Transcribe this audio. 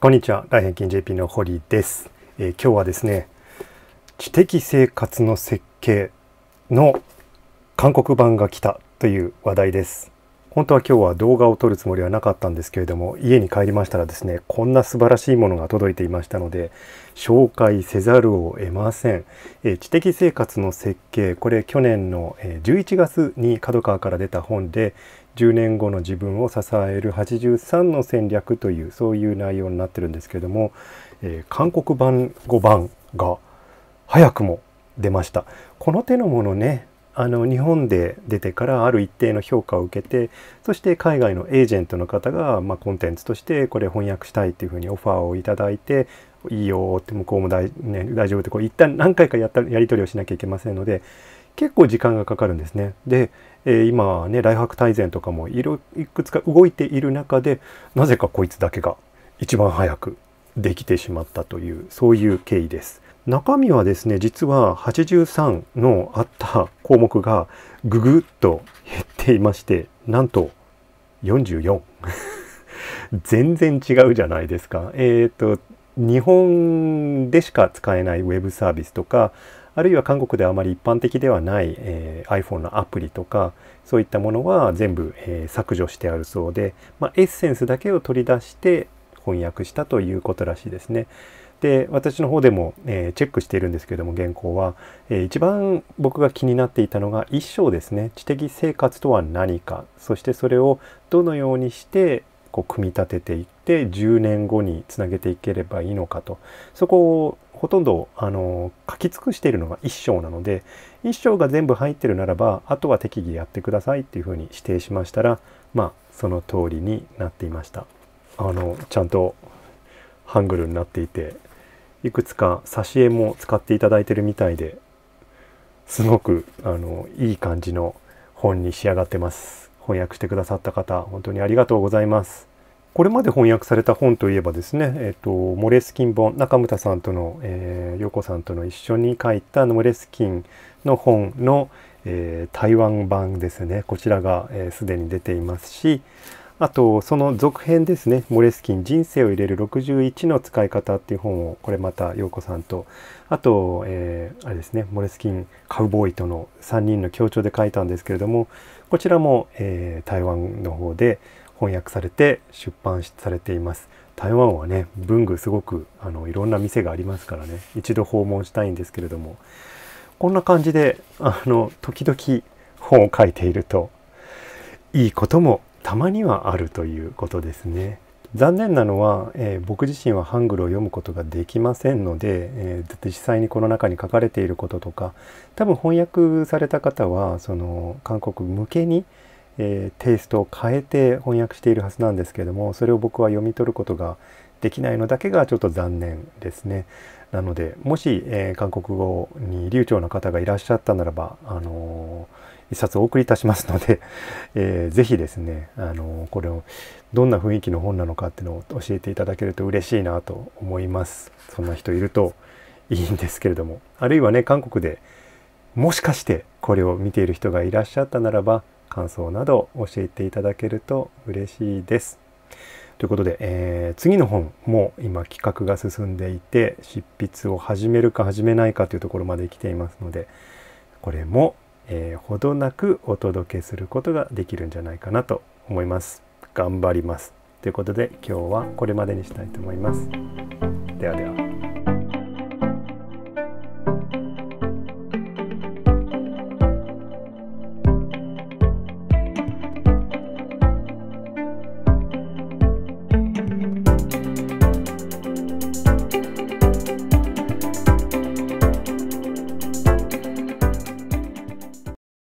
こんにちは。大変金 JP の堀です、えー、今日はですね、知的生活の設計の韓国版が来たという話題です。本当は今日は動画を撮るつもりはなかったんですけれども家に帰りましたらですねこんな素晴らしいものが届いていましたので紹介せざるを得ません、え知的生活の設計これ去年の11月に角川から出た本で10年後の自分を支える83の戦略というそういう内容になってるんですけれども、え韓国版5番が早くも出ましたこの手のものねあの日本で出てからある一定の評価を受けてそして海外のエージェントの方が、まあ、コンテンツとしてこれ翻訳したいっていうふうにオファーをいただいていいよって向こうも大,、ね、大丈夫ってこう一旦何回かやったやり取りをしなきゃいけませんので結構時間がかかるんですね。で、えー、今ねライフハック大全とかもいろいくつか動いている中でなぜかこいつだけが一番早くできてしまったというそういう経緯です。中身はですね実は83のあった項目がぐぐっと減っていましてなんと44 全然違うじゃないですか。えっ、ー、と日本でしか使えないウェブサービスとかあるいは韓国ではあまり一般的ではない、えー、iPhone のアプリとかそういったものは全部、えー、削除してあるそうで、まあ、エッセンスだけを取り出して翻訳したということらしいですね。で私の方でも、えー、チェックしているんですけれども原稿は、えー、一番僕が気になっていたのが一章ですね知的生活とは何かそしてそれをどのようにしてこう組み立てていって10年後につなげていければいいのかとそこをほとんどあの書き尽くしているのが1章なので1章が全部入ってるならばあとは適宜やってくださいっていうふうに指定しましたらまあその通りになっていました。あのちゃんとハングルになっていていくつか挿絵も使っていただいてるみたいですごくあのいい感じの本に仕上がってます翻訳してくださった方本当にありがとうございますこれまで翻訳された本といえばですね、えっと、モレスキン本、中村さんとの、えー、陽子さんとの一緒に書いたモレスキンの本の、えー、台湾版ですね、こちらがすで、えー、に出ていますし、あと、その続編ですね、モレスキン、人生を入れる61の使い方っていう本を、これまた陽子さんと、あと、えー、あれですね、モレスキン、カウボーイとの3人の協調で書いたんですけれども、こちらも、えー、台湾の方で翻訳されて出版されています。台湾はね、文具すごく、あの、いろんな店がありますからね、一度訪問したいんですけれども、こんな感じで、あの、時々本を書いていると、いいこともたまにはあるということですね。残念なのは、えー、僕自身はハングルを読むことができませんので、えー、実際にこの中に書かれていることとか多分翻訳された方はその韓国向けに、えー、テイストを変えて翻訳しているはずなんですけどもそれを僕は読み取ることができないのだけがちょっと残念ですね。なのでもし、えー、韓国語に流暢な方がいらっしゃったならば、あのー、一冊お送りいたしますので、えー、ぜひですね、あのー、これをどんな雰囲気の本なのかっていうのを教えていただけると嬉しいなと思います。そんな人いるといいんですけれどもあるいはね韓国でもしかしてこれを見ている人がいらっしゃったならば感想など教えていただけると嬉しいです。ということで、えー、次の本も今企画が進んでいて執筆を始めるか始めないかというところまで来ていますのでこれも、えー、ほどなくお届けすることができるんじゃないかなと思います。頑張ります。ということで今日はこれまでにしたいと思います。ではでは。